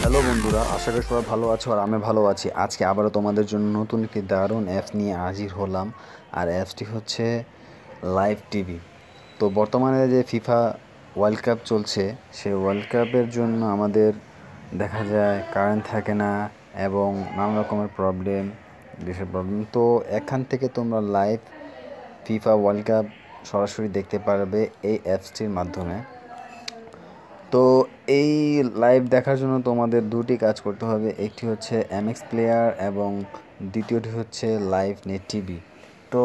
hello বন্ধুরা আশা করি সবাই ভালো আছো আর আমি ভালো আছি আজকে আবারও তোমাদের জন্য নতুন একটি দারুণ অ্যাপ নিয়ে হাজির হলাম আর অ্যাপটি হচ্ছে লাইভ টিভি তো বর্তমানে যে ফিফা ওয়ার্ল্ড কাপ চলছে সেই ওয়ার্ল্ড কাপের জন্য আমাদের দেখা যায় কারেন্ট থাকে না এবং নানা রকমের প্রবলেম দেশের প্রবলেম তো এখান থেকে তোমরা লাইভ ফিফা ওয়ার্ল্ড কাপ সরাসরি দেখতে পারবে এই অ্যাপসটির মাধ্যমে তো এই লাইভ দেখার জন্য তোমাদের দুটি কাজ করতে হবে একটি হচ্ছে এমএক্স প্লেয়ার এবং দ্বিতীয়টি হচ্ছে লাইভ নেট টিভি তো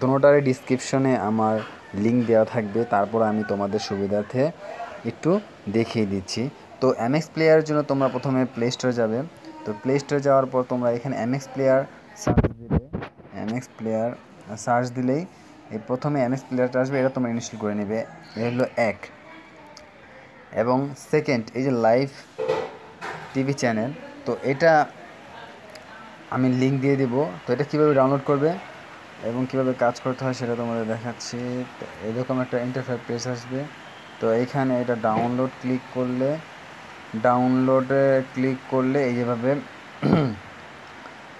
দুটারই ডিসক্রিপশনে আমার লিঙ্ক দেওয়া থাকবে তারপর আমি তোমাদের সুবিধার্থে একটু দেখিয়ে দিচ্ছি তো এমএক্স প্লেয়ারের জন্য তোমরা প্রথমে প্লে স্টোর যাবে তো প্লে স্টোর যাওয়ার পর তোমরা এখানে এমএক্স প্লেয়ার সার্চ দিলে এমএক্স প্লেয়ার সার্চ দিলেই এই প্রথমে এমএস প্লেয়ারটা আসবে এটা তোমরা ইনস্টল করে নেবে এটা হলো এক এবং সেকেন্ড এই যে লাইভ টিভি চ্যানেল তো এটা আমি লিঙ্ক দিয়ে দিব তো এটা কীভাবে ডাউনলোড করবে এবং কিভাবে কাজ করতে হয় সেটা তোমাদের দেখাচ্ছি এরকম একটা ইন্টারফেস পেজ আসবে তো এইখানে এটা ডাউনলোড ক্লিক করলে ডাউনলোডে ক্লিক করলে এই যেভাবে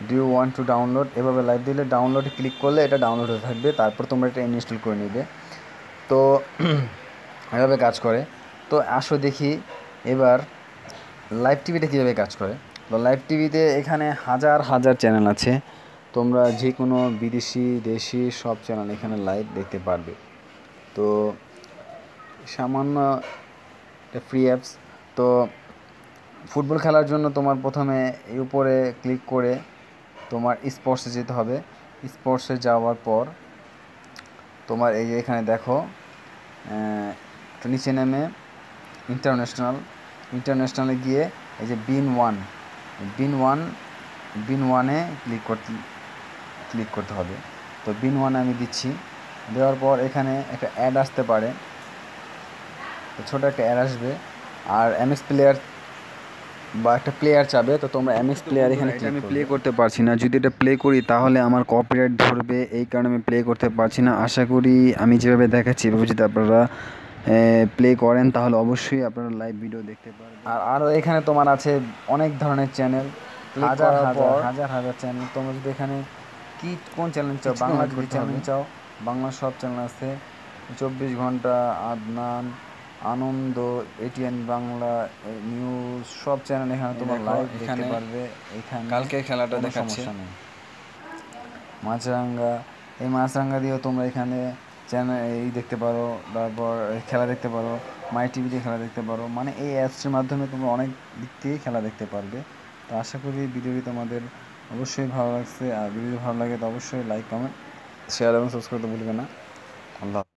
do you want to download এভাবে লাইভ দিলে ডাউনলোডে ক্লিক করলে এটা ডাউনলোড হয়ে থাকবে তারপর তোমরা এটা ইনস্টল করে নেবে তো এভাবে কাজ করে তো আসো দেখি এবার লাইভ টিভিতে কীভাবে কাজ করে তো লাইভ টিভিতে এখানে হাজার হাজার চ্যানেল আছে তোমরা যে কোনো বিদেশি দেশি সব চ্যানেল এখানে লাইভ দেখতে পারবে তো সামান্য ফ্রি অ্যাপস তো ফুটবল খেলার জন্য তোমার প্রথমে উপরে ক্লিক করে তোমার স্পর্শে যেতে হবে স্পর্শে যাওয়ার পর তোমার এই যে এখানে দেখো নিচে নেমে ইন্টারন্যাশনাল ইন্টারন্যাশনালে গিয়ে এই যে বিন ওয়ান বিন ওয়ান বিন ওয়ানে ক্লিক করতে ক্লিক করতে হবে তো বিন ওয়ানে আমি দিচ্ছি দেওয়ার পর এখানে একটা অ্যাড আসতে পারে ছোটো একটা অ্যাড আসবে আর এমএস প্লেয়ার বা একটা প্লেয়ার চাবে তো তোমরা এক্স প্লেয়ার এখানে আমি প্লে করতে পারছি না যদি এটা প্লে করি তাহলে আমার কপিরাইট ধরবে এই কারণে আমি প্লে করতে পারছি না আশা করি আমি যেভাবে দেখাচ্ছি এভাবে যদি আপনারা প্লে করেন তাহলে অবশ্যই আপনারা লাইভ ভিডিও দেখতে পারবেন আর আরও এখানে তোমার আছে অনেক ধরনের চ্যানেল হাজার হাজার হাজার হাজার চ্যানেল তোমরা যদি এখানে কী কোন চ্যানেল চাও বাংলা চ্যানেল চাও বাংলা সব চ্যানেল আছে চব্বিশ ঘন্টা আদনান আনন্দ এটিএন বাংলা নিউজ সব চ্যানেল এখানে তোমার লাইভ দেখতে পারবে এখানে কালকে খেলাটা দেখাচ্ছে মাছরাঙ্গা এই মাছরাঙ্গা দিয়েও তোমরা এখানে চ্যানেল এই দেখতে পারো তারপর খেলা দেখতে পারো মাই টিভিতে খেলা দেখতে পারো মানে এই অ্যাপসের মাধ্যমে তোমরা অনেক দিক থেকেই খেলা দেখতে পারবে তো আশা করি ভিডিওটি তোমাদের অবশ্যই ভালো লাগছে আর ভিডিও ভালো লাগে তো অবশ্যই লাইক কমেন্ট শেয়ার এবং সাবস্ক্রাইব তো ভুলবে না আল্লাহ